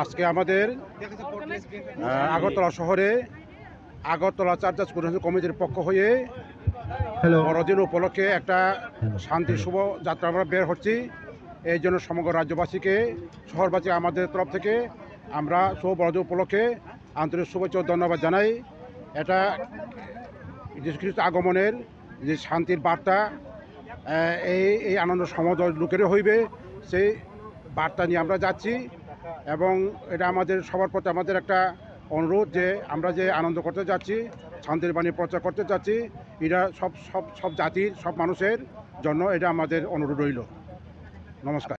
আজকে আমাদের আগরতলা শহরে আগরতলা চার্জার্স কোর্ডিনেশন কমিটির পক্ষ হয়ে বড়দিন উপলক্ষে একটা শান্তি শুভ যাত্রা আমরা বের হচ্ছি এই জন্য সমগ্র রাজ্যবাসীকে শহরবাসী আমাদের তরফ থেকে আমরা শুভ বড়দিন উপলক্ষে আন্তরিক শুভেচ্ছা ধন্যবাদ জানাই এটা যীশুখ্রিস্ট আগমনের যে শান্তির বার্তা এই এই আনন্দ সমাজ লোকেরও হইবে সেই বার্তা নিয়ে আমরা যাচ্ছি এবং এটা আমাদের সবার প্রতি আমাদের একটা অনুরোধ যে আমরা যে আনন্দ করতে যাচ্ছি শান্তির বাণী প্রচার করতে যাচ্ছি এটা সব সব সব জাতির সব মানুষের জন্য এটা আমাদের অনুরোধ রইল নমস্কার